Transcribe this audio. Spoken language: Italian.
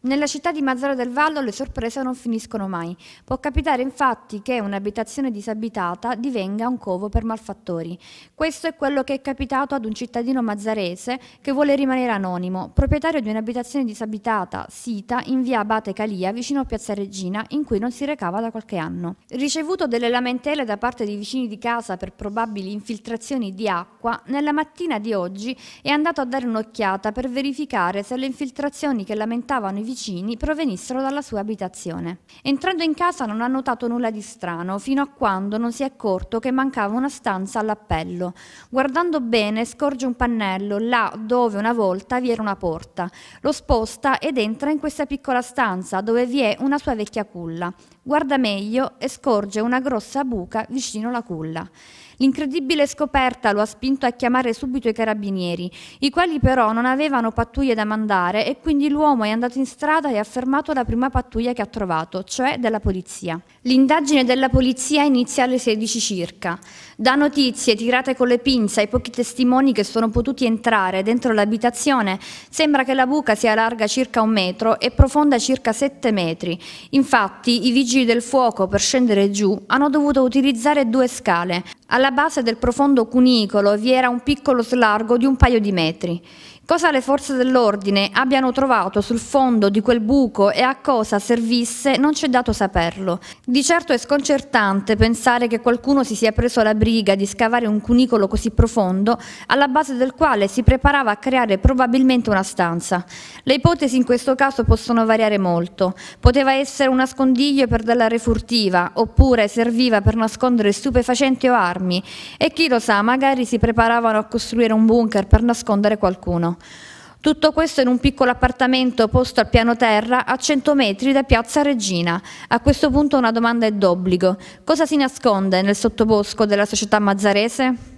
Nella città di Mazzara del Vallo le sorprese non finiscono mai. Può capitare infatti che un'abitazione disabitata divenga un covo per malfattori. Questo è quello che è capitato ad un cittadino mazzarese che vuole rimanere anonimo, proprietario di un'abitazione disabitata sita in via Abate Calia vicino a Piazza Regina in cui non si recava da qualche anno. Ricevuto delle lamentele da parte dei vicini di casa per probabili infiltrazioni di acqua, nella mattina di oggi è andato a dare un'occhiata per verificare se le infiltrazioni che lamentavano i vicini provenissero dalla sua abitazione. Entrando in casa non ha notato nulla di strano, fino a quando non si è accorto che mancava una stanza all'appello. Guardando bene scorge un pannello là dove una volta vi era una porta. Lo sposta ed entra in questa piccola stanza dove vi è una sua vecchia culla. Guarda meglio e scorge una grossa buca vicino alla culla. L'incredibile scoperta lo ha spinto a chiamare subito i carabinieri, i quali però non avevano pattuglie da mandare e quindi l'uomo è andato in stanza strada e fermato la prima pattuglia che ha trovato, cioè della polizia. L'indagine della polizia inizia alle 16 circa. Da notizie tirate con le pinze ai pochi testimoni che sono potuti entrare dentro l'abitazione, sembra che la buca sia larga circa un metro e profonda circa 7 metri. Infatti i vigili del fuoco per scendere giù hanno dovuto utilizzare due scale, alla base del profondo cunicolo vi era un piccolo slargo di un paio di metri. Cosa le forze dell'ordine abbiano trovato sul fondo di quel buco e a cosa servisse non c'è dato saperlo. Di certo è sconcertante pensare che qualcuno si sia preso la briga di scavare un cunicolo così profondo, alla base del quale si preparava a creare probabilmente una stanza. Le ipotesi in questo caso possono variare molto. Poteva essere un nascondiglio per della refurtiva, oppure serviva per nascondere stupefacenti o armi armi e chi lo sa, magari si preparavano a costruire un bunker per nascondere qualcuno. Tutto questo in un piccolo appartamento posto al piano terra a 100 metri da Piazza Regina. A questo punto una domanda è d'obbligo. Cosa si nasconde nel sottobosco della società mazzarese?